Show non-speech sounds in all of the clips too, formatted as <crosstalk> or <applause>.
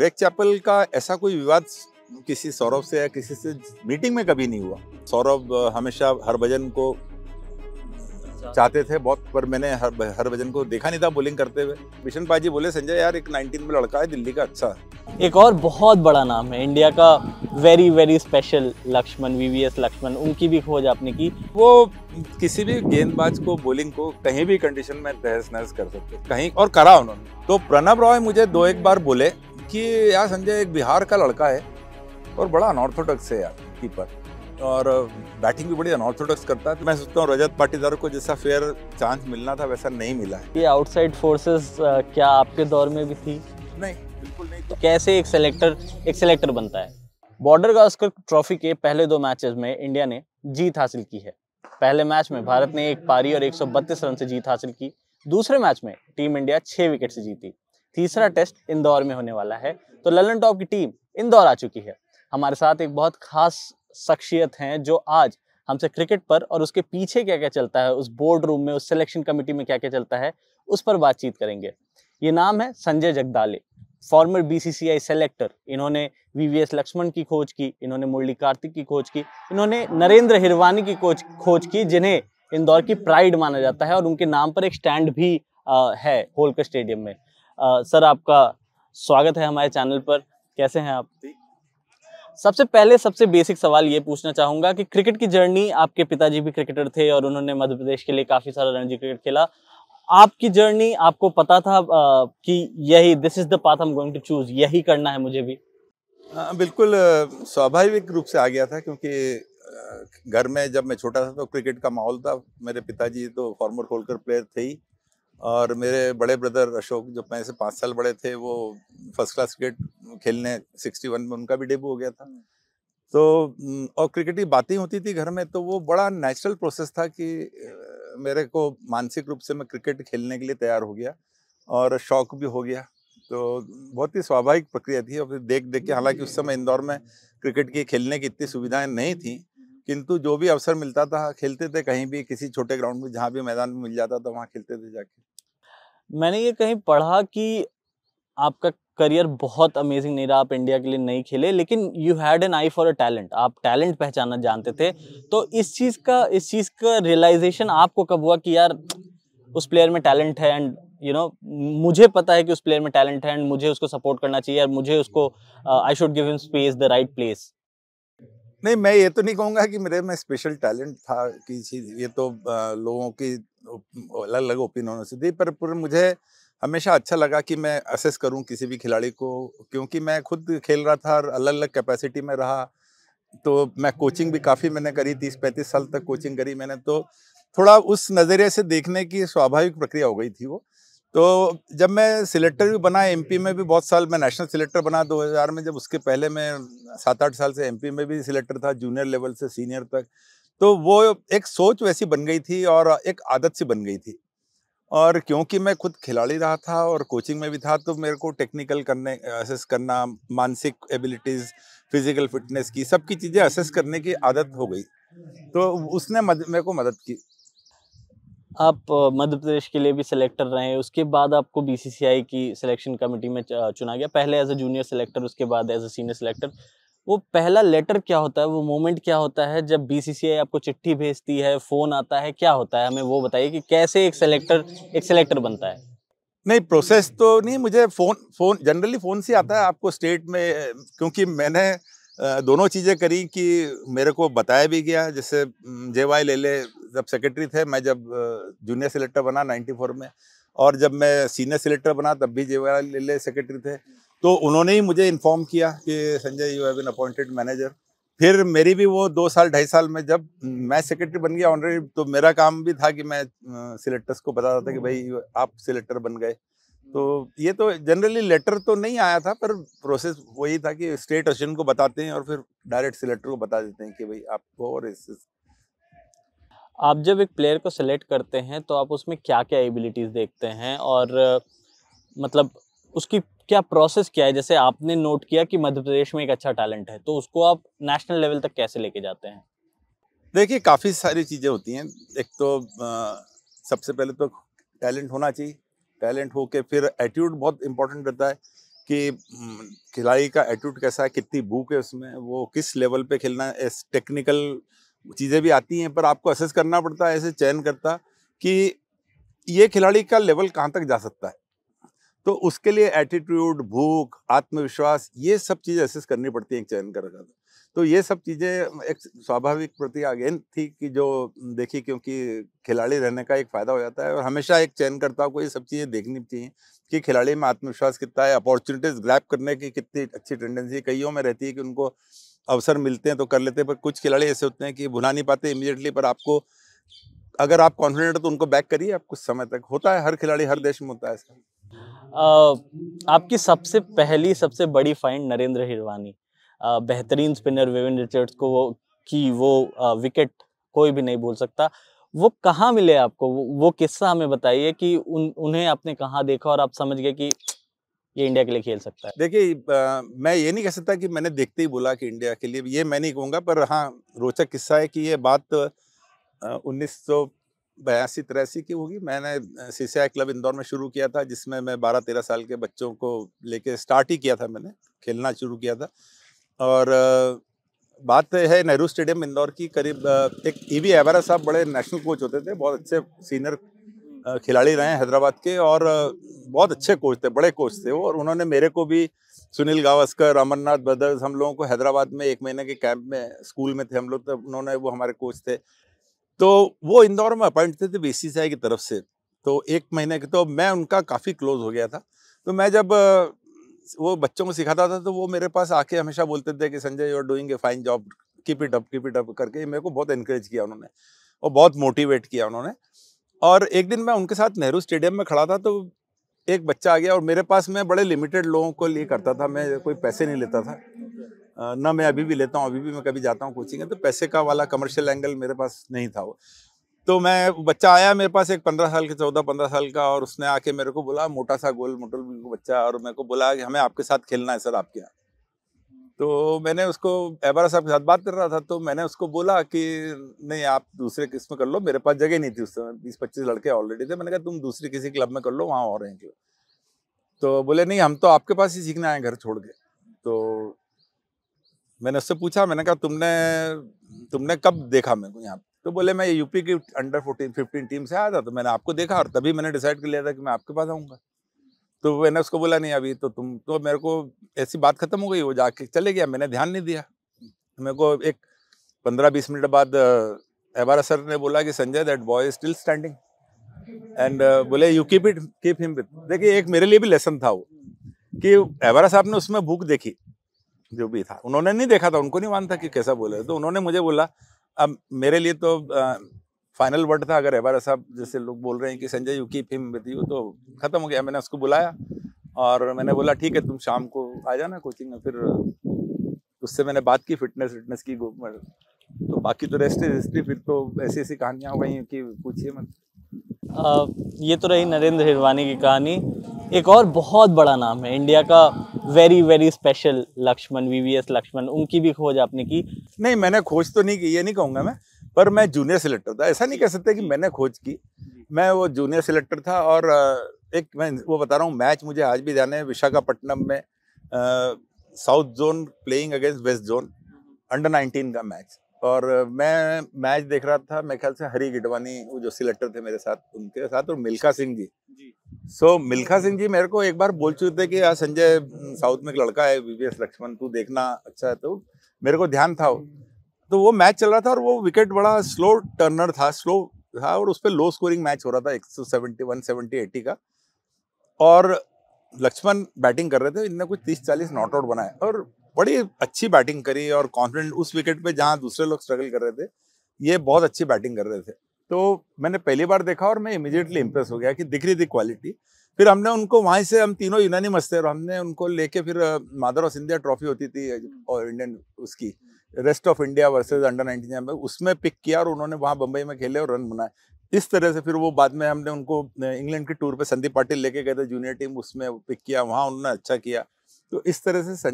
Greg Chappell का ऐसा कोई विवाद किसी सौरभ से या किसी से मीटिंग में कभी नहीं हुआ सौरभ हमेशा हर भजन को चाहते थे बहुत पर मैंने हर हर भजन को देखा नहीं था बॉलिंग करते हुए मिशन पाजी बोले संजय यार एक 19 में लड़का है दिल्ली का अच्छा एक और बहुत बड़ा नाम है इंडिया का very very special Laxman VVS Laxman उनकी भी खोज आपने की वो किसी भी गेंदबाज को बॉलिंग को कहीं भी कंडीशन में तहस नहस कर सकते कहीं और करा उन्होंने तो प्रणब रॉय मुझे दो एक बार बोले कि यार संजय एक बिहार का लड़का है और बड़ा अनऑर्थोडॉक्स है यार कीपर और बैटिंग भी बड़ी अनऑर्थोडॉक्स करता है तो मैं सोचता हूँ रजत पाटीदार को जैसा फेयर चांस मिलना था वैसा नहीं मिला है ये आउटसाइड फोर्सेस क्या आपके दौर में भी थी नहीं बिल्कुल नहीं तो कैसे एक सेलेक्टर एक सेलेक्टर बनता है बॉर्डर गास्कर ट्रॉफी के पहले दो मैचेस में इंडिया ने जीत हासिल की है पहले मैच में भारत ने एक पारी और 132 रन से जीत हासिल की दूसरे मैच में टीम इंडिया छह विकेट से जीती तीसरा टेस्ट इंदौर में होने वाला है तो ललन टॉप की टीम इंदौर आ चुकी है हमारे साथ एक बहुत खास शख्सियत हैं जो आज हमसे क्रिकेट पर और उसके पीछे क्या क्या चलता है उस बोर्ड रूम में उस सिलेक्शन कमेटी में क्या क्या चलता है उस पर बातचीत करेंगे ये नाम है Sanjay Jagdale former BCCI selector इन्होंने वीवीएस लक्ष्मण की खोज की इन्होंने मुरली कार्तिक की खोज की इन्होंने नरेंद्र हिरवानी की खोज खोज की जिन्हें इंदौर की प्राइड माना जाता है और उनके नाम पर एक स्टैंड भी आ, है होलकर स्टेडियम में आ, सर आपका स्वागत है हमारे चैनल पर कैसे हैं आप सबसे पहले सबसे बेसिक सवाल ये पूछना चाहूंगा कि क्रिकेट की जर्नी आपके पिताजी भी क्रिकेटर थे और उन्होंने मध्य प्रदेश के लिए काफी सारा रणजी क्रिकेट खेला आपकी जर्नी आपको पता था आ, कि यही this is the path I am going to choose यही करना है मुझे भी आ, हाँ, बिल्कुल स्वाभाविक रूप से आ गया था क्योंकि घर में जब मैं छोटा था तो क्रिकेट का माहौल था मेरे पिताजी तो फॉर्मर खोलकर प्लेयर थे ही और मेरे बड़े ब्रदर अशोक जो मैं से पाँच साल बड़े थे वो फर्स्ट क्लास क्रिकेट खेलने सिक्सटी वन में उनका भी डेब्यू हो गया था तो और क्रिकेट की बातें होती थी घर में तो वो बड़ा नेचुरल प्रोसेस था कि मेरे को मानसिक रूप से मैं क्रिकेट खेलने के लिए तैयार हो गया और शौक भी हो गया तो बहुत ही स्वाभाविक प्रक्रिया थी और फिर देख देख के हालांकि उस समय इंदौर में क्रिकेट की खेलने की इतनी सुविधाएं नहीं थी किंतु जो भी अवसर मिलता था खेलते थे कहीं भी किसी छोटे ग्राउंड में जहाँ भी मैदान में मिल जाता था वहाँ खेलते थे जाके मैंने ये कहीं पढ़ा कि आपका करियर बहुत अमेजिंग नहीं रहा आप इंडिया के लिए नहीं खेले लेकिन you had an eye for a talent आप टैलेंट पहचानना जानते थे तो इस चीज़ का इस चीज़ का रियलाइजेशन आपको कब हुआ कि यार उस प्लेयर में टैलेंट है एंड यू नो मुझे पता है कि उस प्लेयर में टैलेंट है एंड मुझे उसको सपोर्ट करना चाहिए और मुझे उसको I should give him space the right place नहीं मैं ये तो नहीं कहूँगा कि मेरे में स्पेशल टैलेंट था कि चीज़ ये तो लोगों की अलग अलग ओपिनियनों से थी पर, पर मुझे हमेशा अच्छा लगा कि मैं असेस करूं किसी भी खिलाड़ी को क्योंकि मैं खुद खेल रहा था और अलग अलग कैपेसिटी में रहा तो मैं कोचिंग भी काफ़ी मैंने करी तीस पैंतीस साल तक कोचिंग करी मैंने तो थोड़ा उस नज़रिए से देखने की स्वाभाविक प्रक्रिया हो गई थी वो तो जब मैं सिलेक्टर भी बना एमपी में भी बहुत साल मैं नेशनल सिलेक्टर बना 2000 में जब उसके पहले मैं सात आठ साल से एमपी में भी सिलेक्टर था जूनियर लेवल से सीनियर तक तो वो एक सोच वैसी बन गई थी और एक आदत सी बन गई थी और क्योंकि मैं खुद खिलाड़ी रहा था और कोचिंग में भी था तो मेरे को टेक्निकल करने असेस करना मानसिक एबिलिटीज़ फिजिकल फिटनेस की सबकी चीज़ें असेस करने की आदत हो गई तो उसने मेरे को मदद की आप मध्य प्रदेश के लिए भी सिलेक्टर रहे उसके बाद आपको बीसीसीआई की सिलेक्शन कमेटी में चुना गया पहले एज अ जूनियर सिलेक्टर उसके बाद एज अ सीनियर सिलेक्टर वो पहला लेटर क्या होता है वो मोमेंट क्या होता है जब बीसीसीआई आपको चिट्ठी भेजती है फ़ोन आता है क्या होता है हमें वो बताइए कि कैसे एक सेलेक्टर एक सेलेक्टर बनता है नहीं प्रोसेस तो नहीं मुझे फ़ोन फ़ोन जनरली फ़ोन से आता है आपको स्टेट में क्योंकि मैंने दोनों चीज़ें करी कि मेरे को बताया भी गया जैसे जे वाई लेले जब सेक्रेटरी थे मैं जब जूनियर सिलेक्टर बना 94 में और जब मैं सीनियर सिलेक्टर बना तब भी जे वाई लेले सेक्रेटरी थे तो उन्होंने ही मुझे इन्फॉर्म किया कि Sanjay you have been appointed manager फिर मेरी भी वो दो साल ढाई साल में जब मैं सेक्रेटरी बन गया ऑनरेडी तो मेरा काम भी था कि मैं सिलेक्टर्स को बताता था कि भाई आप सिलेक्टर बन गए तो ये तो जनरली लेटर तो नहीं आया था पर प्रोसेस वही था कि स्टेट असिस्टेंट को बताते हैं और फिर डायरेक्ट सिलेक्टर को बता देते हैं कि भाई आपको और इस, इस आप जब एक प्लेयर को सिलेक्ट करते हैं तो आप उसमें क्या क्या एबिलिटीज़ देखते हैं और मतलब उसकी क्या प्रोसेस क्या है जैसे आपने नोट किया कि मध्य प्रदेश में एक अच्छा टैलेंट है तो उसको आप नेशनल लेवल तक कैसे लेके जाते हैं देखिए काफ़ी सारी चीज़ें होती हैं एक तो आ, सबसे पहले तो टैलेंट होना चाहिए टैलेंट हो के फिर एटीट्यूड बहुत इंपॉर्टेंट रहता है कि खिलाड़ी का एटीट्यूड कैसा है कितनी भूख है उसमें वो किस लेवल पे खेलना है टेक्निकल चीज़ें भी आती हैं पर आपको असेस करना पड़ता है ऐसे चयन करता कि ये खिलाड़ी का लेवल कहाँ तक जा सकता है तो उसके लिए एटीट्यूड भूख आत्मविश्वास ये सब चीज़ें असेस करनी पड़ती हैं चयन कर तो ये सब चीज़ें एक स्वाभाविक प्रति अगेन थी कि जो देखी क्योंकि खिलाड़ी रहने का एक फ़ायदा हो जाता है और हमेशा एक चयनकर्ता को ये सब चीज़ें देखनी चाहिए कि खिलाड़ी में आत्मविश्वास कितना है अपॉर्चुनिटीज़ ग्रैप करने की कितनी अच्छी टेंडेंसी कईयों में रहती है कि उनको अवसर मिलते हैं तो कर लेते हैं पर कुछ खिलाड़ी ऐसे होते हैं कि भुना नहीं पाते इमीडिएटली पर आपको अगर आप कॉन्फिडेंट हो तो उनको बैक करिए आप कुछ समय तक होता है हर खिलाड़ी हर देश में होता है आपकी सबसे पहली सबसे बड़ी फाइंड नरेंद्र हिरवानी बेहतरीन स्पिनर विविन रिचर्ड्स को वो की वो विकेट कोई भी नहीं बोल सकता वो कहाँ मिले आपको वो, किस्सा हमें बताइए कि उन उन्हें आपने कहाँ देखा और आप समझ गए कि ये इंडिया के लिए खेल सकता है देखिए मैं ये नहीं कह सकता कि मैंने देखते ही बोला कि इंडिया के लिए ये मैं नहीं कहूँगा पर हाँ रोचक किस्सा है कि ये बात उन्नीस सौ बयासी तिरासी की होगी मैंने सीसीआई क्लब इंदौर में शुरू किया था जिसमें मैं बारह तेरह साल के बच्चों को लेके स्टार्ट ही किया था मैंने खेलना शुरू किया था और बात तो है नेहरू स्टेडियम इंदौर की करीब एक ई वी एवरा साहब बड़े नेशनल कोच होते थे बहुत अच्छे सीनियर खिलाड़ी रहे हैं हैदराबाद के और बहुत अच्छे कोच थे बड़े कोच थे वो और उन्होंने मेरे को भी सुनील गावस्कर अमरनाथ ब्रदर्स हम लोगों को हैदराबाद में एक महीने के कैंप में स्कूल में थे हम लोग तब उन्होंने वो हमारे कोच थे तो वो इंदौर में अपॉइंट थे, बी सी सी आई की तरफ से तो एक महीने के तो मैं उनका काफ़ी क्लोज हो गया था तो मैं जब वो बच्चों को सिखाता था तो वो मेरे पास आके हमेशा बोलते थे कि Sanjay you are doing a fine job keep it up keep it up करके मेरे को बहुत इनक्रेज किया उन्होंने और बहुत मोटिवेट किया उन्होंने और एक दिन मैं उनके साथ नेहरू स्टेडियम में खड़ा था तो एक बच्चा आ गया और मेरे पास मैं बड़े लिमिटेड लोगों को लिए करता था मैं कोई पैसे नहीं लेता था ना मैं अभी भी लेता हूँ अभी भी मैं कभी जाता हूँ कोचिंग है तो पैसे का वाला कमर्शियल एंगल मेरे पास नहीं था वो तो मैं बच्चा आया मेरे पास एक पंद्रह साल के चौदह पंद्रह साल का और उसने आके मेरे को बोला मोटा सा गोल मोटल बच्चा और मेरे को बोला कि हमें आपके साथ खेलना है सर आपके यहाँ तो मैंने उसको एबारा साहब के साथ बात कर रहा था तो मैंने उसको बोला कि नहीं आप दूसरे किस्म में कर लो मेरे पास जगह नहीं थी उस समय बीस पच्चीस लड़के ऑलरेडी थे मैंने कहा तुम दूसरे किसी क्लब में कर लो वहाँ और हैं तो बोले नहीं हम तो आपके पास ही सीखने आए घर छोड़ के तो मैंने उससे पूछा मैंने कहा तुमने तुमने कब देखा मेरे को यहाँ तो बोले मैं यूपी की अंडर फोर्टीन फिफ्टीन टीम से आया था तो मैंने आपको देखा और तभी मैंने डिसाइड कर लिया था कि मैं आपके पास आऊँगा तो मैंने उसको बोला नहीं अभी तो तुम तो मेरे को ऐसी बात खत्म हो गई वो जाके चले गया मैंने ध्यान नहीं दिया मेरे को एक पंद्रह बीस मिनट बाद एबारा सर ने बोला कि Sanjay that boy is still standing and बोले you keep it keep him with देखिए एक मेरे लिए भी लेसन था वो कि एबारा साहब ने उसमें भूख देखी जो भी था उन्होंने नहीं देखा था उनको नहीं मानता कि कैसा बोले तो उन्होंने मुझे बोला अब मेरे लिए तो फाइनल वर्ड था अगर एबारा साहब जैसे लोग बोल रहे हैं कि Sanjay you keep him with you तो ख़त्म हो गया मैंने उसको बुलाया और मैंने बोला ठीक है तुम शाम को आ जाना कोचिंग में फिर उससे मैंने बात की फिटनेस विटनेस की तो बाकी तो रेस्ट हिस्ट्री फिर तो ऐसी ऐसी कहानियाँ हो गई कि पूछिए मत ये तो रही नरेंद्र हिरवानी की कहानी एक और बहुत बड़ा नाम है इंडिया का very very special Laxman VVS Laxman उनकी भी खोज आपने की नहीं मैंने खोज तो नहीं की ये नहीं कहूँगा मैं पर मैं जूनियर सिलेक्टर था ऐसा नहीं कह सकते कि मैंने खोज की मैं वो जूनियर सिलेक्टर था और एक मैं वो बता रहा हूँ मैच मुझे आज भी जाना है विशाखापट्टनम में south zone playing against west zone under nineteen का मैच और मैं मैच देख रहा था मेरे ख्याल से हरी गिडवानी वो जो सिलेक्टर थे मेरे साथ उनके साथ और मिल्खा सिंह जी सो so, मिल्खा सिंह जी मेरे को एक बार बोल चुके थे कि यार संजय साउथ में एक लड़का है वीवीएस लक्ष्मण तू देखना अच्छा है तो मेरे को ध्यान था हम्म। तो वो मैच चल रहा था और वो विकेट बड़ा स्लो टर्नर था स्लो था और उस पर लो स्कोरिंग मैच हो रहा था एक सौ सेवेंटी वन सेवेंटी एट्टी का और लक्ष्मण बैटिंग कर रहे थे इनने कुछ तीस चालीस नॉट आउट बनाए और बड़ी अच्छी बैटिंग करी और कॉन्फिडेंट उस विकेट पे जहाँ दूसरे लोग स्ट्रगल कर रहे थे ये बहुत अच्छी बैटिंग कर रहे थे तो मैंने पहली बार देखा और मैं इमिजिएटली इम्प्रेस हो गया कि दिख रही थी क्वालिटी फिर हमने उनको वहीं से हम तीनों यूनानी थे और हमने उनको लेके फिर मादर ऑफ इंडिया ट्रॉफी होती थी और इंडियन उसकी rest of India versus under nineteen में उसमें पिक किया और उन्होंने वहाँ बम्बई में खेले और रन बनाए इस तरह से फिर वो बाद में हमने उनको इंग्लैंड के टूर पे संदीप पाटिल लेके गए थे जूनियर टीम उसमें पिक किया वहाँ उन्होंने अच्छा किया तो इस तरह से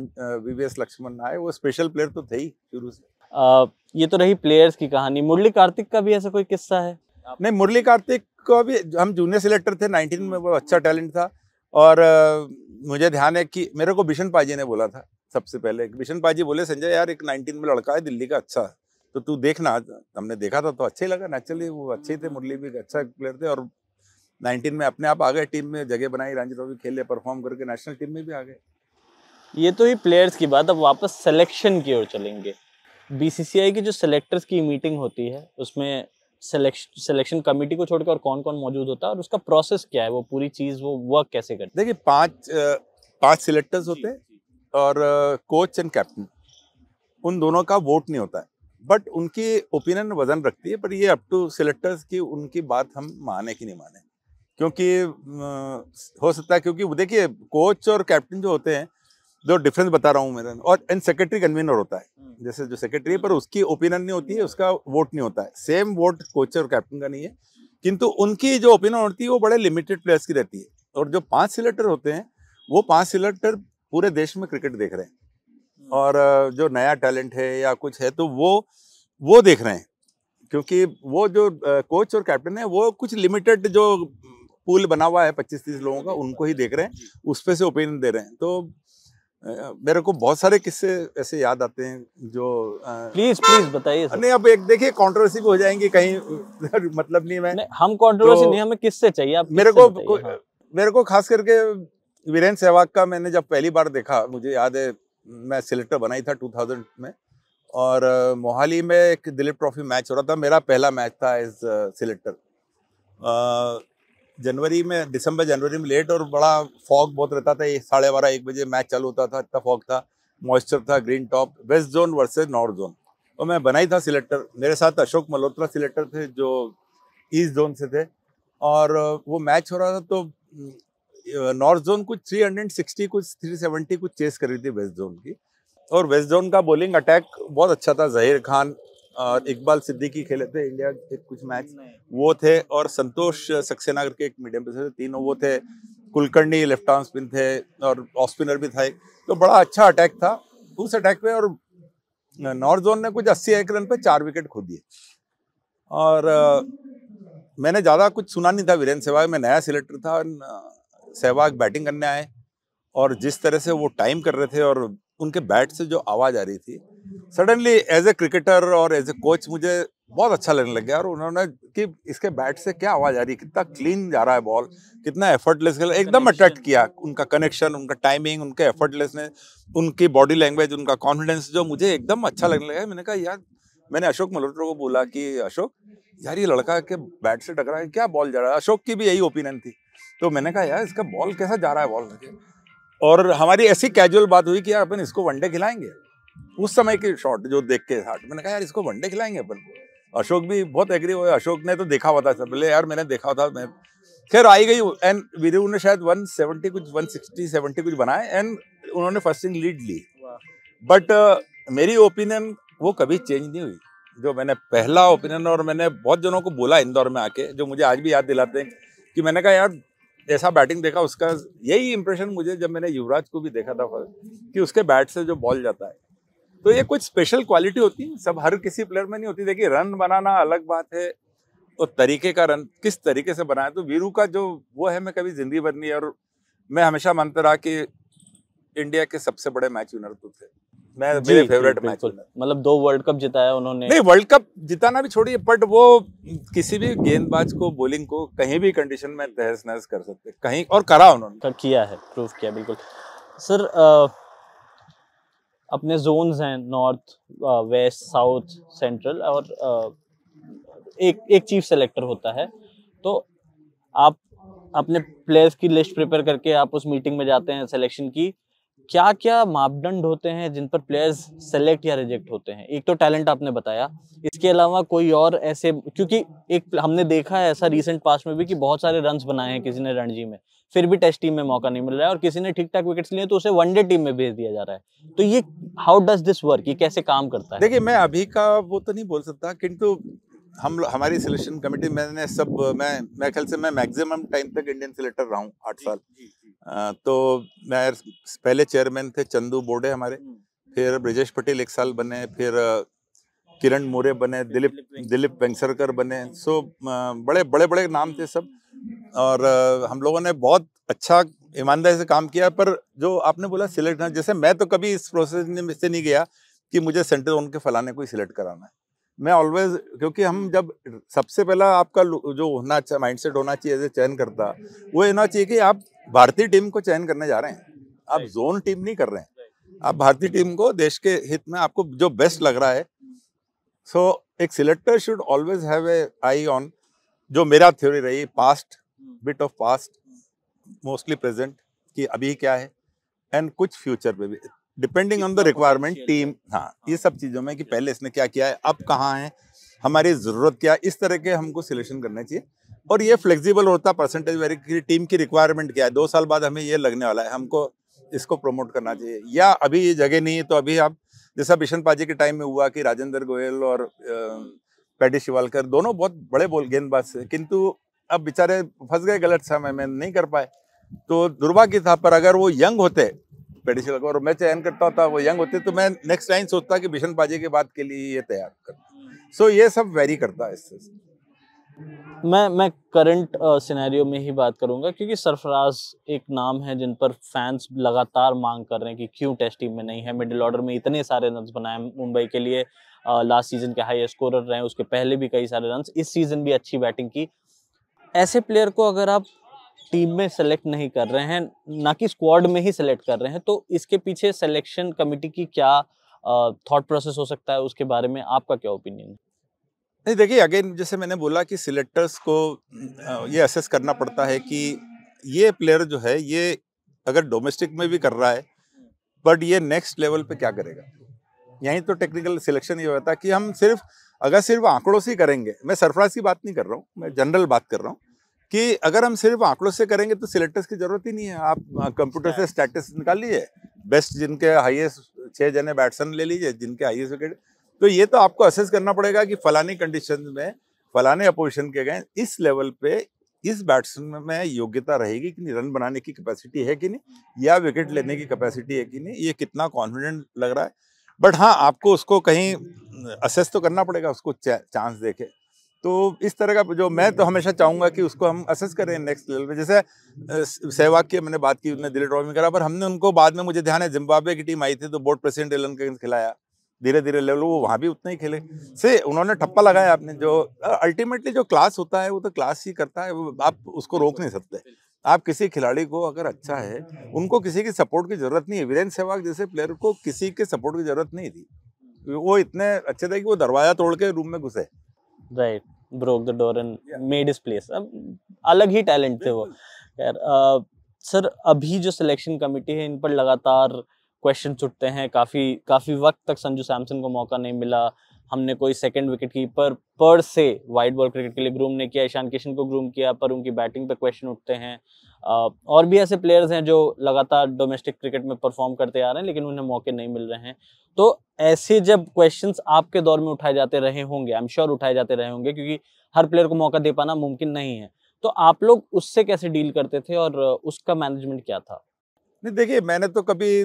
वीवीएस लक्ष्मण आए वो स्पेशल प्लेयर तो थे ही शुरू से आ, ये तो रही प्लेयर्स की कहानी मुरली कार्तिक का भी ऐसा कोई किस्सा है नहीं मुरली कार्तिक को भी हम जूनियर सिलेक्टर थे नाइनटीन में वो अच्छा टैलेंट था और आ, मुझे ध्यान है कि मेरे को बिशन पाजी ने बोला था सबसे पहले बिशन पाजी बोले संजय यार एक नाइनटीन में लड़का है दिल्ली का अच्छा तो तू देखना हमने देखा था तो अच्छा ही लगा नेचुरली वो अच्छे थे मुरली भी अच्छा प्लेयर थे और नाइनटीन में अपने आप आ गए टीम में जगह बनाई रणजी ट्रॉफी खेले परफॉर्म करके नेशनल टीम में भी आ गए ये तो ही प्लेयर्स की बात अब वापस सिलेक्शन की ओर चलेंगे बीसीसीआई की जो सेलेक्टर्स की मीटिंग होती है उसमें सिलेक्शन सिलेक्शन कमेटी को छोड़कर और कौन कौन मौजूद होता है और उसका प्रोसेस क्या है वो पूरी चीज़ वो वर्क कैसे करते हैं देखिए पांच पांच सिलेक्टर्स होते हैं और कोच एंड कैप्टन उन दोनों का वोट नहीं होता है बट उनकी ओपिनियन वजन रखती है पर ये अप टू सिलेक्टर्स की उनकी बात हम माने कि नहीं माने क्योंकि हो सकता है क्योंकि देखिए कोच और कैप्टन जो होते हैं जो डिफरेंस बता रहा हूँ मैं और एंड सेक्रेटरी कन्वीनर होता है हम्म। जैसे जो सेक्रेटरी है पर उसकी ओपिनियन नहीं होती है उसका वोट नहीं होता है सेम वोट कोच और कैप्टन का नहीं है किंतु उनकी जो ओपिनियन होती है वो बड़े लिमिटेड प्लेयर्स की रहती है और जो पांच सिलेक्टर होते हैं वो पांच सिलेक्टर पूरे देश में क्रिकेट देख रहे हैं हम्म। और जो नया टैलेंट है या कुछ है तो वो वो देख रहे हैं क्योंकि वो जो कोच और कैप्टन है वो कुछ लिमिटेड जो पूल बना हुआ है पच्चीस तीस लोगों का उनको ही देख रहे हैं उस पर से ओपिनियन दे रहे हैं तो मेरे को बहुत सारे किस्से ऐसे याद आते हैं जो प्लीज प्लीज बताइए नहीं अब एक देखिए कंट्रोवर्सी भी हो जाएंगी कहीं <laughs> मतलब नहीं मैं नहीं, हम कंट्रोवर्सी तो, नहीं हमें किससे चाहिए आप मेरे को, को हाँ। मेरे को खास करके वीरेंद्र सहवाग का मैंने जब पहली बार देखा मुझे याद है मैं सिलेक्टर बनाई था 2000 में और मोहाली में एक दिलीप ट्रॉफी मैच हो रहा था मेरा पहला मैच था एज सिलेक्टर जनवरी में दिसंबर जनवरी में लेट और बड़ा फॉग बहुत रहता था साढ़े बारह एक बजे मैच चालू होता था इतना फॉग था मॉइस्चर था green top west zone versus north zone और तो मैं बना ही था सिलेक्टर मेरे साथ अशोक मल्होत्रा सिलेक्टर थे जो ईस्ट जोन से थे और वो मैच हो रहा था तो नॉर्थ जोन कुछ 360 कुछ 370 कुछ चेस कर रही थी वेस्ट जोन की और वेस्ट जोन का बॉलिंग अटैक बहुत अच्छा था जहीर खान और इकबाल सिद्दीकी खेले थे इंडिया के कुछ मैच वो थे और संतोष सक्सेना करके एक मीडियम पेसर थे तीनों वो थे कुलकर्णी लेफ्ट आर्म स्पिन थे और ऑफ स्पिनर भी था तो बड़ा अच्छा अटैक था उस अटैक पे और नॉर्थ जोन ने कुछ अस्सी एक रन पे चार विकेट खो दिए और आ, मैंने ज़्यादा कुछ सुना नहीं था वीरेंद्र सहवाग मैं नया सिलेक्टर था सहवाग बैटिंग करने आए और जिस तरह से वो टाइम कर रहे थे और उनके बैट से जो आवाज़ आ रही थी सडनली एज ए क्रिकेटर और एज ए कोच मुझे बहुत अच्छा लगने लग गया और उन्होंने कि इसके बैट से क्या आवाज़ आ रही है कितना क्लीन जा रहा है बॉल कितना एफर्टलेस एकदम अट्रैक्ट किया उनका कनेक्शन उनका टाइमिंग उनके एफर्टलेसनेस उनकी बॉडी लैंग्वेज उनका कॉन्फिडेंस जो मुझे एकदम अच्छा लगने लगा मैंने कहा यार मैंने अशोक मल्होत्रा को बोला कि अशोक यार ये लड़का के बैट से टकरा क्या बॉल जा रहा है अशोक की भी यही ओपिनियन थी तो मैंने कहा यार इसका बॉल कैसा जा रहा है बॉल और हमारी ऐसी कैजुअल बात हुई कि यार अपन इसको वनडे खिलाएंगे उस समय की शॉट जो देख के हार्ट तो मैंने कहा यार इसको वनडे खिलाएंगे अपन अशोक भी बहुत एग्री हुए अशोक ने तो देखा हुआ था सब बोले यार मैंने देखा था मैं खैर आई गई एंड वीरू ने शायद 170 कुछ 160 70 कुछ बनाए एंड उन्होंने फर्स्ट इन लीड ली बट uh, मेरी ओपिनियन वो कभी चेंज नहीं हुई जो मैंने पहला ओपिनियन और मैंने बहुत जनों को बोला इंदौर में आके जो मुझे आज भी याद दिलाते हैं कि मैंने कहा यार ऐसा बैटिंग देखा उसका यही इंप्रेशन मुझे जब मैंने युवराज को भी देखा था कि उसके बैट से जो बॉल जाता है तो ये कुछ स्पेशल क्वालिटी होती है सब हर किसी प्लेयर में नहीं होती देखिए रन बनाना अलग बात है और तरीके का रन किस तरीके से बनाया तो वीरू का जो वो है मैं कभी जिंदगी बननी और मैं हमेशा मानता रहा कि इंडिया के सबसे बड़े मैच विनर तो थे मैं मेरे फेवरेट मैच मतलब दो वर्ल्ड कप जिताया उन्होंने नहीं वर्ल्ड कप जिताना भी छोड़िए बट वो किसी भी गेंदबाज को को कहीं भी कंडीशन में तहस नहस कर सकते कहीं और करा उन्होंने कर किया है किया बिल्कुल सर आ, अपने जोन्स हैं नॉर्थ वेस्ट साउथ सेंट्रल और आ, एक एक चीफ सेलेक्टर होता है तो आप अपने प्लेयर्स की लिस्ट प्रिपेयर करके आप उस मीटिंग में जाते हैं सिलेक्शन की क्या क्या मापदंड होते हैं जिन पर प्लेयर्स सेलेक्ट या रिजेक्ट होते हैं एक तो टैलेंट आपने बताया इसके अलावा कोई और ऐसे क्योंकि एक हमने देखा है ऐसा रिसेंट पास में भी कि बहुत सारे रन बनाए हैं किसी ने रणजी में फिर भी टेस्ट टीम में मौका नहीं मिल रहा है और किसी ने ठीक ठाक विकेट्स लिए तो उसे वनडे टीम में भेज दिया जा रहा है तो ये हाउ डज दिस वर्क ये कैसे काम करता है देखिए मैं अभी का वो तो नहीं बोल सकता किंतु हम हमारी सिलेक्शन कमेटी मैंने सब मैं मैं ख्याल से मैं मैक्सिमम टाइम तक इंडियन सिलेक्टर रहा हूँ आठ साल तो मैं पहले चेयरमैन थे चंदू बोर्डे हमारे हम्म। फिर ब्रजेश पटेल एक साल बने फिर किरण मोरे बने दिलीप दिलीप वेंगसरकर बने सो बड़े बड़े बड़े नाम थे सब और हम लोगों ने बहुत अच्छा ईमानदारी से काम किया पर जो आपने बोला सिलेक्ट ना जैसे मैं तो कभी इस प्रोसेस से नहीं गया कि मुझे सेंटर जोन के फलाने को सिलेक्ट कराना है मैं ऑलवेज क्योंकि हम जब सबसे पहला आपका जो होना माइंड सेट होना चाहिए एज ए चयन करता वो होना चाहिए कि आप भारतीय टीम को चयन करने जा रहे हैं आप जोन टीम नहीं कर रहे हैं आप भारतीय टीम को देश के हित में आपको जो बेस्ट लग रहा है सो so, एक selector should always have an eye on जो मेरा थ्योरी रही past bit of past mostly present कि अभी क्या है एंड कुछ फ्यूचर पे भी depending on the requirement team हाँ ये हाँ। सब चीज़ों में कि पहले इसने क्या किया है अब कहाँ है हमारी ज़रूरत क्या है इस तरह के हमको सिलेक्शन करना चाहिए और ये फ्लेक्सिबल होता परसेंटेज वेरी टीम की रिक्वायरमेंट क्या है दो साल बाद हमें ये लगने वाला है हमको इसको प्रमोट करना चाहिए या अभी ये जगह नहीं है तो अभी आप जैसा बिशन पाजी के टाइम में हुआ कि राजेंद्र गोयल और पैडी शिवालकर दोनों बहुत बड़े बोल गेंदबाज थे किंतु अब बेचारे फंस गए गलत समय में नहीं कर पाए तो दुर्भाग्य था पर अगर वो यंग होते पैडी शिवालकर और मैं चयन करता था वो यंग होते तो मैं नेक्स्ट टाइम सोचता कि बिशन पाजी के बाद के लिए ये तैयार करता सो ये सब वेरी करता है इससे मैं मैं करंट सिनेरियो uh, में ही बात करूंगा क्योंकि सरफराज एक नाम है जिन पर फैंस लगातार मांग कर रहे हैं कि क्यों टेस्ट टीम में नहीं है मिडिल ऑर्डर में इतने सारे रन बनाए मुंबई के लिए लास्ट uh, सीजन के हाई स्कोरर रहे उसके पहले भी कई सारे रन इस सीजन भी अच्छी बैटिंग की ऐसे प्लेयर को अगर आप टीम में सेलेक्ट नहीं कर रहे हैं ना कि स्क्वाड में ही सेलेक्ट कर रहे हैं तो इसके पीछे सेलेक्शन कमेटी की क्या थॉट uh, प्रोसेस हो सकता है उसके बारे में आपका क्या ओपिनियन है नहीं देखिए अगेन जैसे मैंने बोला कि सिलेक्टर्स को ये असेस करना पड़ता है कि ये प्लेयर जो है ये अगर डोमेस्टिक में भी कर रहा है बट ये नेक्स्ट लेवल पे क्या करेगा यहीं तो टेक्निकल सिलेक्शन ये होता है कि हम सिर्फ अगर सिर्फ आंकड़ों से ही करेंगे मैं सरफराज की बात नहीं कर रहा हूँ मैं जनरल बात कर रहा हूँ कि अगर हम सिर्फ आंकड़ों से करेंगे तो सिलेक्टर्स की जरूरत ही नहीं है आप कंप्यूटर से स्टैटिस निकाल लीजिए बेस्ट जिनके हाइएस्ट छः जने बैट्समैन ले लीजिए जिनके हाइएस्ट विकेट तो ये तो आपको असेस करना पड़ेगा कि फलानी कंडीशन में फलाने अपोजिशन के गए इस लेवल पे इस बैट्समैन में योग्यता रहेगी कि नहीं रन बनाने की कैपेसिटी है कि नहीं या विकेट लेने की कैपेसिटी है कि नहीं ये कितना कॉन्फिडेंट लग रहा है बट हाँ आपको उसको कहीं असेस तो करना पड़ेगा उसको चांस देखे तो इस तरह का जो मैं तो हमेशा चाहूँगा कि उसको हम असेस करें नेक्स्ट लेवल पे जैसे सहवाग की मैंने बात की उन्होंने दिल्ली ड्रॉ में करा पर हमने उनको बाद में मुझे ध्यान है जिम्बाब्वे की टीम आई थी तो बोर्ड प्रेसिडेंट एलन के खिलाया धीरे धीरे लेवल वो वहाँ भी उतना ही खेले से उन्होंने ठप्पा लगाया आपने जो अल्टीमेटली जो क्लास होता है वो तो क्लास ही करता है आप उसको रोक नहीं सकते आप किसी खिलाड़ी को अगर अच्छा है उनको किसी की सपोर्ट की जरूरत नहीं है वीरेंद्र सहवाग जैसे प्लेयर को किसी के सपोर्ट की जरूरत नहीं थी वो इतने अच्छे थे कि वो दरवाजा तोड़ के रूम में घुसे right broke the door and made his place अब अलग ही टैलेंट थे वो यार सर अभी जो सिलेक्शन कमेटी है इन पर लगातार क्वेश्चन उठते हैं काफ़ी काफ़ी वक्त तक संजू सैमसन को मौका नहीं मिला हमने कोई सेकंड विकेट कीपर पर से वाइड बॉल क्रिकेट के लिए ग्रूम नहीं किया ईशान किशन को ग्रूम किया पर उनकी बैटिंग पे क्वेश्चन उठते हैं और भी ऐसे प्लेयर्स हैं जो लगातार डोमेस्टिक क्रिकेट में परफॉर्म करते आ रहे हैं लेकिन उन्हें मौके नहीं मिल रहे हैं तो ऐसे जब क्वेश्चन आपके दौर में उठाए जाते रहे होंगे आई एम श्योर उठाए जाते रहे होंगे क्योंकि हर प्लेयर को मौका दे पाना मुमकिन नहीं है तो आप लोग उससे कैसे डील करते थे और उसका मैनेजमेंट क्या था नहीं देखिए मैंने तो कभी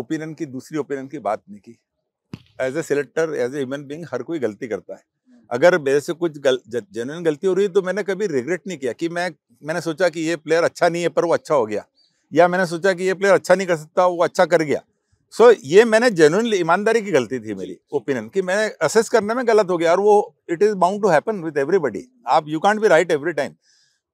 ओपिनियन की दूसरी ओपिनियन की बात नहीं की as a selector as a human being हर कोई गलती करता है अगर मेरे से कुछ गल, जेनुअन गलती हो रही है तो मैंने कभी रिग्रेट नहीं किया कि मैं मैंने सोचा कि ये प्लेयर अच्छा नहीं है पर वो अच्छा हो गया या मैंने सोचा कि ये प्लेयर अच्छा नहीं कर सकता वो अच्छा कर गया सो so, ये मैंने जेनुअन ईमानदारी की गलती थी मेरी ओपिनियन कि मैंने असेस करने में गलत हो गया और वो it is bound to happen with everybody आप you can't be right every time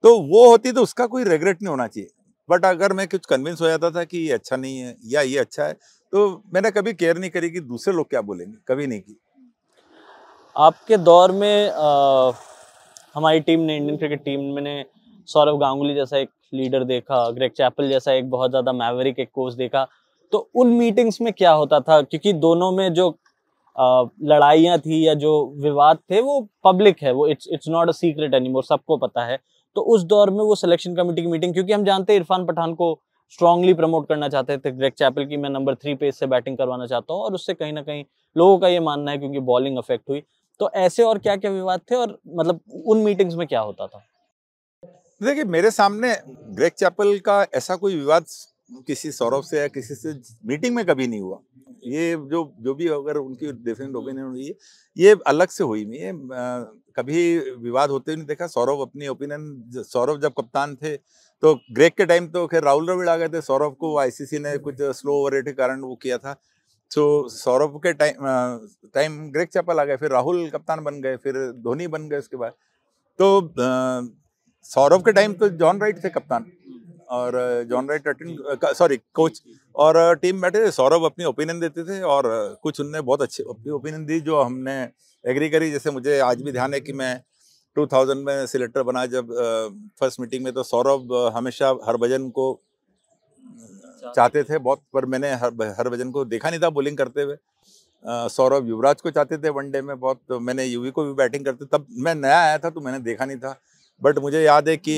तो वो होती तो उसका कोई रिग्रेट नहीं होना चाहिए बट अगर मैं कुछ कन्विंस हो जाता था कि ये अच्छा नहीं है या ये अच्छा है तो मैंने कभी केयर नहीं करी कि दूसरे लोग क्या बोलेंगे कभी नहीं की आपके दौर में आ, हमारी टीम ने इंडियन क्रिकेट टीम मैंने सौरभ गांगुली जैसा एक लीडर देखा ग्रेग चैपल जैसा एक बहुत ज़्यादा मैवरिक एक कोच देखा तो उन मीटिंग्स में क्या होता था क्योंकि दोनों में जो लड़ाइयाँ थी या जो विवाद थे वो पब्लिक है वो it's it's not a secret anymore सबको पता है तो उस दौर में वो सिलेक्शन कमेटी की मीटिंग क्योंकि हम जानते हैं इरफान पठान को स्ट्रांगली प्रमोट करना चाहते थे ग्रेग चैपल की मैं नंबर थ्री पे इससे बैटिंग करवाना चाहता हूँ और उससे कहीं ना कहीं लोगों का ये मानना है क्योंकि बॉलिंग अफेक्ट हुई तो ऐसे और क्या क्या विवाद थे और मतलब उन मीटिंग्स में क्या होता था देखिए मेरे सामने ग्रेग चैपल का ऐसा कोई विवाद किसी सौरभ से या किसी से मीटिंग में कभी नहीं हुआ ये जो जो भी अगर उनकी डिफरेंट ओपिनियन हुई ये अलग से हुई है कभी विवाद होते नहीं देखा सौरभ अपनी ओपिनियन सौरभ जब कप्तान थे तो ग्रेक के टाइम तो खैर राहुल रविड़ आ गए थे सौरभ को आईसीसी ने कुछ स्लो ओवर रेट के कारण वो किया था तो सौरभ के टाइम टाइम ग्रेक चैपल आ गए फिर राहुल कप्तान बन गए फिर धोनी बन गए उसके बाद तो सौरभ के टाइम तो जॉन राइट थे कप्तान और John Wright attend sorry coach और टीम बैठे सौरभ अपनी ओपिनियन देते थे और कुछ उनने बहुत अच्छी अपनी ओपिनियन दी जो हमने एग्री करी जैसे मुझे आज भी ध्यान है कि मैं 2000 में सिलेक्टर बना जब फर्स्ट मीटिंग में तो सौरभ हमेशा हरभजन को चाहते थे बहुत पर मैंने हर हरभजन को देखा नहीं था बॉलिंग करते हुए सौरभ युवराज को चाहते थे वनडे में बहुत तो मैंने यूवी को भी बैटिंग करते तब मैं नया आया था तो मैंने देखा नहीं था बट मुझे याद है कि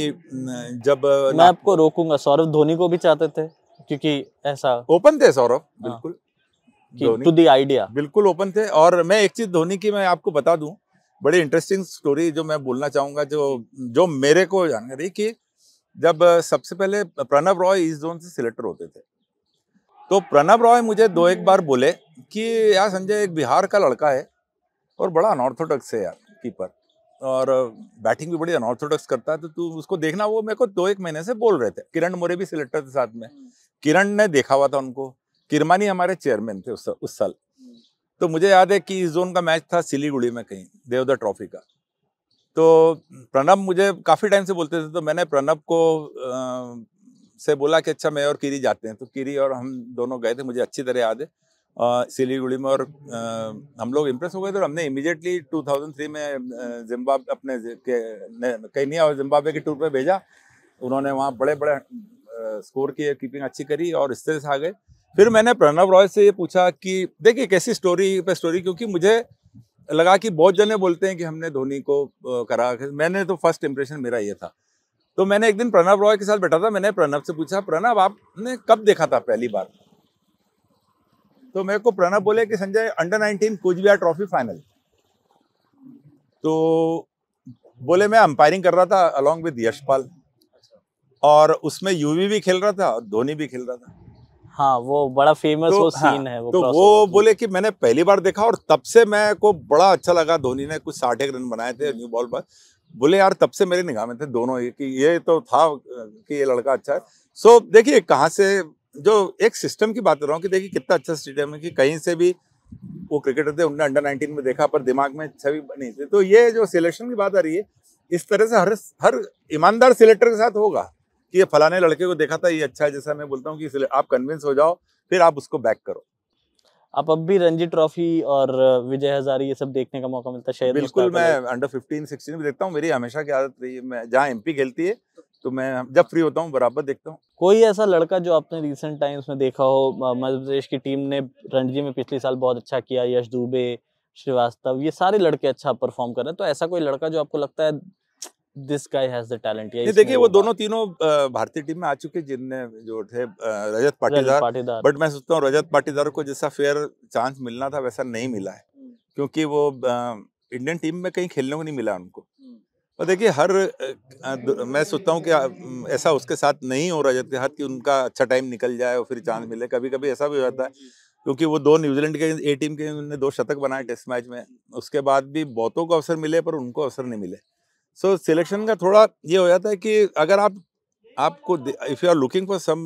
जब मैं आपको रोकूंगा सौरभ धोनी को भी चाहते थे क्योंकि ऐसा ओपन थे सौरभ हाँ। बिल्कुल टू दी आइडिया बिल्कुल ओपन थे और मैं एक चीज धोनी की मैं आपको बता दूं बड़ी इंटरेस्टिंग स्टोरी जो मैं बोलना चाहूंगा जो जो मेरे को जानकारी कि जब सबसे पहले प्रणब रॉय इस जोन से सिलेक्टर होते थे तो प्रणब रॉय मुझे दो एक बार बोले कि यार संजय एक बिहार का लड़का है और बड़ा अनऑर्थोडॉक्स है यार कीपर और बैटिंग भी बड़ी अनऑर्थोडॉक्स करता है तो तू उसको देखना वो मेरे को दो एक महीने से बोल रहे थे किरण मोरे भी सिलेक्टर थे साथ में हम्म। किरण ने देखा हुआ था उनको किरमानी हमारे चेयरमैन थे उस, उस साल हम्म। तो मुझे याद है कि इस जोन का मैच था सिलीगुड़ी में कहीं देवदा ट्रॉफी का तो प्रणब मुझे काफ़ी टाइम से बोलते थे तो मैंने प्रणब को आ, से बोला कि अच्छा मैं और किरी जाते हैं तो किरी और हम दोनों गए थे मुझे अच्छी तरह याद है सिलीगुड़ी में और आ, हम लोग इम्प्रेस हो गए थे हमने थाउजेंड 2003 में जिम्बाब अपने नहीं और जिम्बाब्वे के टूर पे भेजा उन्होंने वहाँ बड़े बड़े स्कोर किए कीपिंग अच्छी करी और इस तरह से आ गए फिर मैंने प्रणव रॉय से ये पूछा कि देखिए कैसी स्टोरी पे स्टोरी क्योंकि मुझे लगा कि बहुत जने बोलते हैं कि हमने धोनी को करा मैंने तो फर्स्ट इम्प्रेशन मेरा ये था तो मैंने एक दिन प्रणव रॉय के साथ बैठा था मैंने प्रणव से पूछा प्रणव आपने कब देखा था पहली बार तो मेरे को प्रणब बोले कि संजय अंडर 19 कुछ भी ट्रॉफी फाइनल तो बोले मैं अंपायरिंग कर रहा था अलोंग विद यशपाल और उसमें यूवी भी खेल रहा था और धोनी भी खेल रहा था हाँ वो बड़ा फेमस तो, वो सीन हाँ, है वो तो वो बोले कि मैंने पहली बार देखा और तब से मैं को बड़ा अच्छा लगा धोनी ने कुछ साठ एक रन बनाए थे न्यू बॉल पर बोले यार तब से मेरे निगाह में थे दोनों ये, कि ये तो था कि ये लड़का अच्छा है सो देखिए कहाँ से जो एक सिस्टम की बात कर रहा हूँ कि देखिए कितना अच्छा स्टेडियम है कि कहीं से भी वो क्रिकेटर थे उनने अंडर 19 में देखा पर दिमाग में छवि बनी थी तो ये जो सिलेक्शन की बात आ रही है इस तरह से हर हर ईमानदार सिलेक्टर के साथ होगा कि ये फलाने लड़के को देखा था ये अच्छा है जैसा मैं बोलता हूँ कि आप कन्विंस हो जाओ फिर आप उसको बैक करो आप अब भी रणजी ट्रॉफी और विजय हजारी ये सब देखने का मौका मिलता है शायद बिल्कुल मैं अंडर फिफ्टीन सिक्सटीन भी देखता हूँ मेरी हमेशा की आदत रही है मैं जहाँ एम खेलती है तो मैं जब फ्री होता हूँ बराबर देखता हूँ कोई ऐसा लड़का जो आपने रिसेंट टाइम्स में देखा हो मध्य प्रदेश की टीम ने रणजी में पिछले साल बहुत अच्छा किया यश दुबे श्रीवास्तव ये सारे लड़के अच्छा परफॉर्म कर रहे हैं तो ऐसा कोई लड़का जो आपको लगता है this guy has the talent ये देखिए वो दोनों तीनों भारतीय टीम में आ चुके जिनने जो थे रजत पाटीदार बट मैं सोचता हूँ रजत पाटीदार को जैसा फेयर चांस मिलना था वैसा नहीं मिला है हम्म। क्योंकि वो इंडियन टीम में कहीं खेलने को नहीं मिला उनको हम्म। और देखिए हर मैं सोचता हूँ कि ऐसा उसके साथ नहीं हो रहा के हाथ कि उनका अच्छा टाइम निकल जाए और फिर चांस मिले कभी कभी ऐसा भी हो जाता है क्योंकि वो दो न्यूजीलैंड के ए टीम के उन्होंने दो शतक बनाए टेस्ट मैच में उसके बाद भी बहुतों को अवसर मिले पर उनको अवसर नहीं मिले सो so, सिलेक्शन का थोड़ा ये हो जाता है कि अगर आप आपको if you are looking for some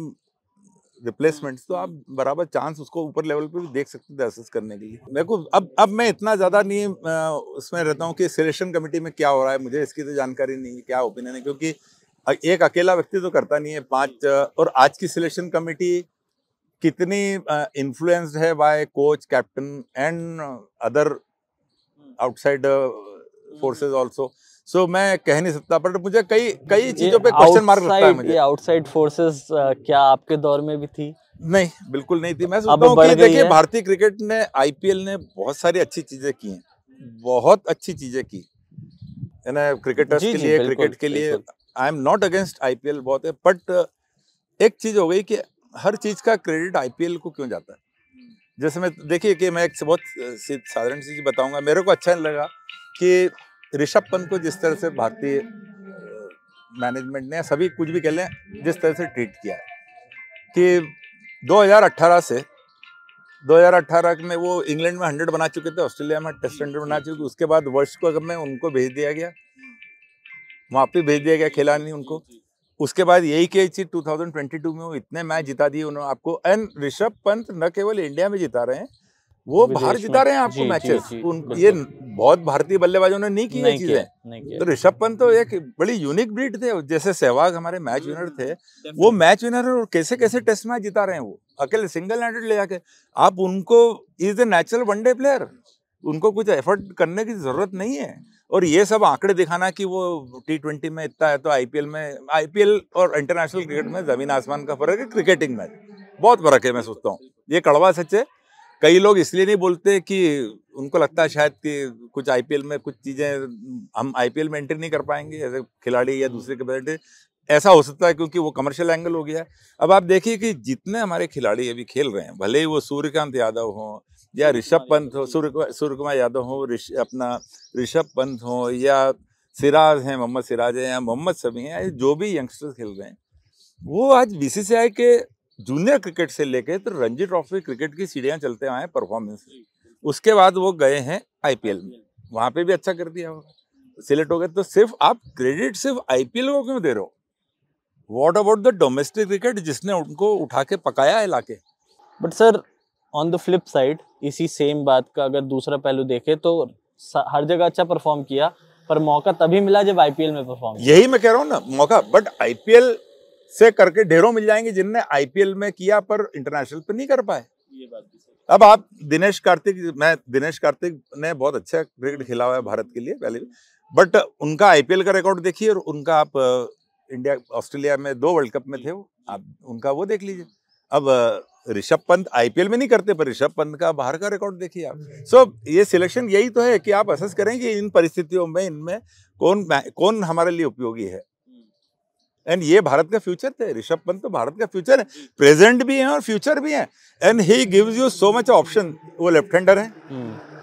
replacement तो आप हम्म। बराबर चांस उसको ऊपर लेवल पे भी देख सकते थे असेस करने के लिए मेरे हम्म। को अब अब मैं इतना ज़्यादा नहीं उसमें रहता हूँ कि सिलेक्शन कमेटी में क्या हो रहा है मुझे इसकी तो जानकारी नहीं है क्या ओपिनियन है क्योंकि एक अकेला व्यक्ति तो करता नहीं है पाँच और आज की सिलेक्शन कमेटी कितनी इन्फ्लुएंस्ड है by coach captain and other outside forces also so so, मैं कह नहीं सकता बट मुझे कई कई चीजों पे क्वेश्चन मार्क लगता है मुझे ये आउटसाइड फोर्सेस क्या आपके दौर में भी थी नहीं बिल्कुल नहीं थी मैं सोचता हूँ कि देखिए भारतीय क्रिकेट ने आईपीएल ने बहुत सारी अच्छी चीजें की हैं बहुत अच्छी चीजें की है ना क्रिकेटर्स के लिए क्रिकेट के लिए I am not against IPL बहुत है बट एक चीज हो गई कि हर चीज का क्रेडिट आईपीएल को क्यों जाता है जैसे मैं देखिए कि मैं एक बहुत साधारण चीज बताऊंगा मेरे को अच्छा लगा कि ऋषभ पंत को जिस तरह से भारतीय मैनेजमेंट ने सभी कुछ भी कह लें जिस तरह से ट्रीट किया है कि 2018 से 2018 में वो इंग्लैंड में हंड्रेड बना चुके थे ऑस्ट्रेलिया में टेस्ट हंड्रेड बना चुके उसके बाद वर्ष को मैं उनको भेज दिया गया वहाँ पर भेज दिया गया खेला नहीं उनको उसके बाद यही कह चीज टू में वो इतने मैच जिता दिए उन्होंने आपको एंड ऋषभ पंत न केवल इंडिया में जिता रहे हैं वो बाहर जिता रहे हैं आपको मैचेस ये बहुत भारतीय बल्लेबाजों ने नहीं की ये चीजें तो ऋषभ पंत तो एक बड़ी यूनिक ब्रीड थे जैसे सहवाग हमारे मैच विनर थे हम्म, वो मैच विनर और कैसे कैसे टेस्ट मैच जिता रहे हैं वो अकेले सिंगल हैंडेड ले जाके आप उनको is a natural one day player उनको कुछ एफर्ट करने की जरूरत नहीं है और ये सब आंकड़े दिखाना कि वो टी ट्वेंटी में इतना है तो आईपीएल में आईपीएल और इंटरनेशनल क्रिकेट में जमीन आसमान का फर्क है क्रिकेटिंग में बहुत फर्क है मैं सोचता हूँ ये कड़वा सच है कई लोग इसलिए नहीं बोलते कि उनको लगता है शायद कि कुछ आईपीएल में कुछ चीज़ें हम आईपीएल में एंट्री नहीं कर पाएंगे ऐसे खिलाड़ी या दूसरे के ऐसा हो सकता है क्योंकि वो कमर्शियल एंगल हो गया है अब आप देखिए कि जितने हमारे खिलाड़ी अभी खेल रहे हैं भले ही वो सूर्यकांत यादव हों या ऋषभ पंत हो सूर्य सूर्य कुमार यादव हो रिश, अपना ऋषभ पंत हो या सिराज हैं मोहम्मद सिराज हैं या मोहम्मद सभी हैं जो भी यंगस्टर्स खेल रहे हैं वो आज बी के जूनियर क्रिकेट से लेके तो रणजी ट्रॉफी क्रिकेट की सीढ़ियाँ चलते आए परफॉर्मेंस उसके बाद वो गए हैं आईपीएल में वहाँ पे भी अच्छा कर दिया वो सिलेक्ट हो गए तो सिर्फ आप क्रेडिट सिर्फ आईपीएल को क्यों दे रहे हो what about the domestic cricket जिसने उनको उठा के पकाया है लाके but sir on the flip side इसी सेम बात का अगर दूसरा पहलू देखे तो हर जगह अच्छा परफॉर्म किया पर मौका तभी मिला जब आईपीएल में परफॉर्म यही मैं कह रहा हूँ ना मौका बट आईपीएल से करके ढेरों मिल जाएंगे जिनने आईपीएल में किया पर इंटरनेशनल पे नहीं कर पाए ये बात अब आप दिनेश कार्तिक मैं दिनेश कार्तिक ने बहुत अच्छा क्रिकेट खेला हुआ है भारत के लिए पहले बट उनका आईपीएल का रिकॉर्ड देखिए और उनका आप इंडिया uh, ऑस्ट्रेलिया में दो वर्ल्ड कप में थे वो आप उनका वो देख लीजिए अब uh, ऋषभ पंत आईपीएल में नहीं करते पर ऋषभ पंत का बाहर का रिकॉर्ड देखिए आप सो so, ये सिलेक्शन यही तो है कि आप असेस करें कि इन परिस्थितियों में इनमें कौन कौन हमारे लिए उपयोगी है एंड ये भारत का फ्यूचर थे ऋषभ पंत तो भारत का फ्यूचर है प्रेजेंट भी है और फ्यूचर भी है and he gives you so much option वो लेफ्ट हैंडर है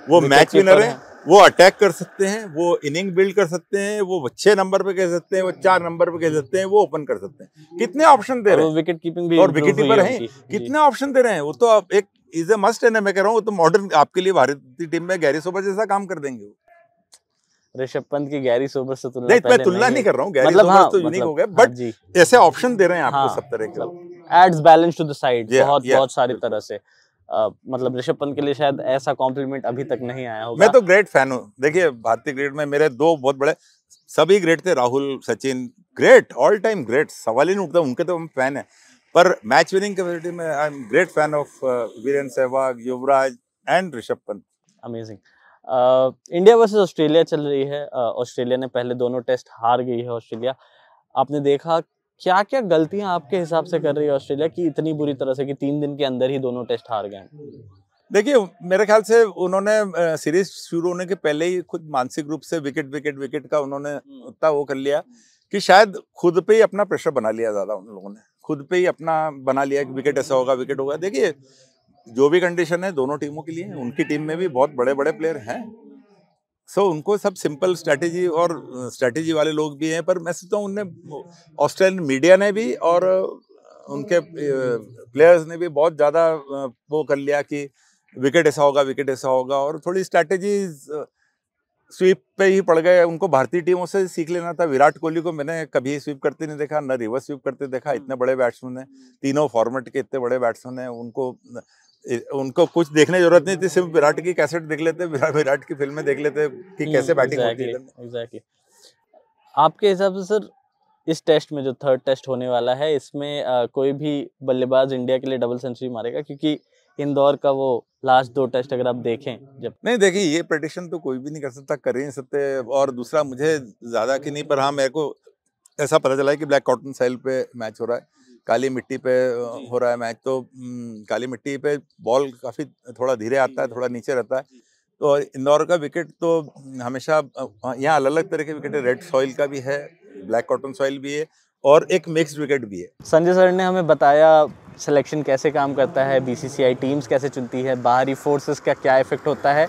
वो मैच विनर है वो अटैक कर सकते हैं वो इनिंग बिल्ड कर सकते हैं वो छह नंबर पे कह सकते हैं वो चार नंबर पे कह सकते हैं वो ओपन कर सकते हैं कितने ऑप्शन दे रहे हैं विकेट कीपिंग भी और विकेट कीपर है कितने ऑप्शन दे रहे हैं वो तो आप एक इज ए मस्ट है ना मैं कह रहा हूँ वो तो मॉडर्न आपके लिए भारतीय टीम में गैरी सोबर जैसा काम कर देंगे वो ऋषभ पंत की गैरी सोबर से तुलना नहीं मैं तुलना नहीं कर रहा हूँ गैरी मतलब हाँ, तो यूनिक मतलब हो गए बट हाँ जी ऐसे ऑप्शन दे रहे हैं आपको हाँ, सब तरह के adds balance to the side बहुत बहुत सारी तरह से Uh, मतलब ऋषभ पंत के लिए शायद ऐसा कॉम्प्लीमेंट अभी तक नहीं आया होगा मैं तो ग्रेट फैन हूँ देखिए भारतीय क्रिकेट में मेरे दो बहुत बड़े सभी ग्रेट थे Rahul Sachin great all time great सवाल ही नहीं उठता उनके तो हम फैन है पर मैच विनिंग कैपेसिटी में I am great fan of Virender Sehwag Yuvraj and Rishabh Pant amazing India versus Australia चल रही है ऑस्ट्रेलिया ने पहले दोनों टेस्ट हार गई है ऑस्ट्रेलिया आपने देखा क्या क्या गलतियां आपके हिसाब से कर रही है ऑस्ट्रेलिया की इतनी बुरी तरह से कि तीन दिन के अंदर ही दोनों टेस्ट हार गए देखिए मेरे ख्याल से उन्होंने सीरीज शुरू होने के पहले ही खुद मानसिक रूप से विकेट विकेट विकेट का उन्होंने हम्म। उतना वो कर लिया कि शायद खुद पे ही अपना प्रेशर बना लिया ज़्यादा उन लोगों ने खुद पे ही अपना बना लिया कि विकेट ऐसा होगा विकेट होगा देखिए जो भी कंडीशन है दोनों टीमों के लिए उनकी टीम में भी बहुत बड़े बड़े प्लेयर हैं सो so, उनको सब सिंपल स्ट्रैटेजी और स्ट्रैटेजी वाले लोग भी हैं पर मैं सोचता हूँ उनने ऑस्ट्रेलियन मीडिया ने भी और उनके प्लेयर्स ने भी बहुत ज़्यादा वो कर लिया कि विकेट ऐसा होगा विकेट ऐसा होगा और थोड़ी स्ट्रैटेजी स्वीप पे ही पड़ गए उनको भारतीय टीमों से सीख लेना था विराट कोहली को मैंने कभी स्वीप करते नहीं देखा न रिवर्स स्वीप करते देखा इतने बड़े बैट्समैन हैं तीनों फॉर्मेट के इतने बड़े बैट्समैन हैं उनको उनको कुछ देखने की जरूरत नहीं थी सिर्फ विराट की कैसेट देख लेते <laughs> विराट की फिल्में देख लेते कि कैसे बैटिंग exactly, होती है एग्जैक्टली आपके हिसाब से सर इस टेस्ट में जो थर्ड टेस्ट होने वाला है इसमें आ, कोई भी बल्लेबाज इंडिया के लिए डबल सेंचुरी मारेगा क्योंकि इंदौर का वो लास्ट दो टेस्ट अगर आप देखें जब नहीं देखिए ये प्रेडिक्शन तो कोई भी नहीं कर सकता कर ही नहीं सकते और दूसरा मुझे ज़्यादा की नहीं पर हाँ मेरे को ऐसा पता चला है कि ब्लैक कॉटन सेल पे मैच हो रहा है काली मिट्टी पे हो रहा है मैच तो काली मिट्टी पे बॉल काफ़ी थोड़ा धीरे आता है थोड़ा नीचे रहता है तो इंदौर का विकेट तो हमेशा यहाँ अलग अलग तरह के विकेट है रेड सॉइल का भी है ब्लैक कॉटन सॉइल भी है और एक मिक्स विकेट भी है संजय सर ने हमें बताया सिलेक्शन कैसे काम करता है बीसीसीआई टीम्स कैसे चुनती है बाहरी फोर्सेस का क्या इफेक्ट होता है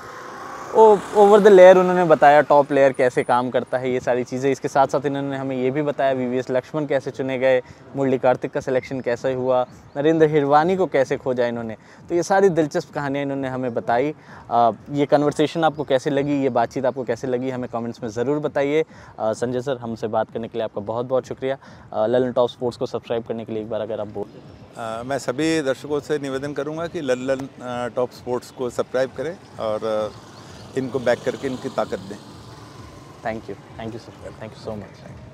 ओवर द लेयर उन्होंने बताया टॉप लेयर कैसे काम करता है ये सारी चीज़ें इसके साथ साथ इन्होंने हमें ये भी बताया वी लक्ष्मण कैसे चुने गए मुरली कार्तिक का सिलेक्शन कैसे हुआ नरेंद्र हिरवानी को कैसे खोजा इन्होंने तो ये सारी दिलचस्प कहानियाँ इन्होंने हमें बताई ये कन्वर्सेशन आपको कैसे लगी ये बातचीत आपको कैसे लगी हमें कमेंट्स में ज़रूर बताइए संजय सर हमसे बात करने के लिए आपका बहुत बहुत शुक्रिया ललन टॉप स्पोर्ट्स को सब्सक्राइब करने के लिए एक बार अगर आप बोल आ, मैं सभी दर्शकों से निवेदन करूंगा कि ललन टॉप स्पोर्ट्स को सब्सक्राइब करें और इनको बैक करके इनकी ताकत दें thank you thank you sir thank you so much thank you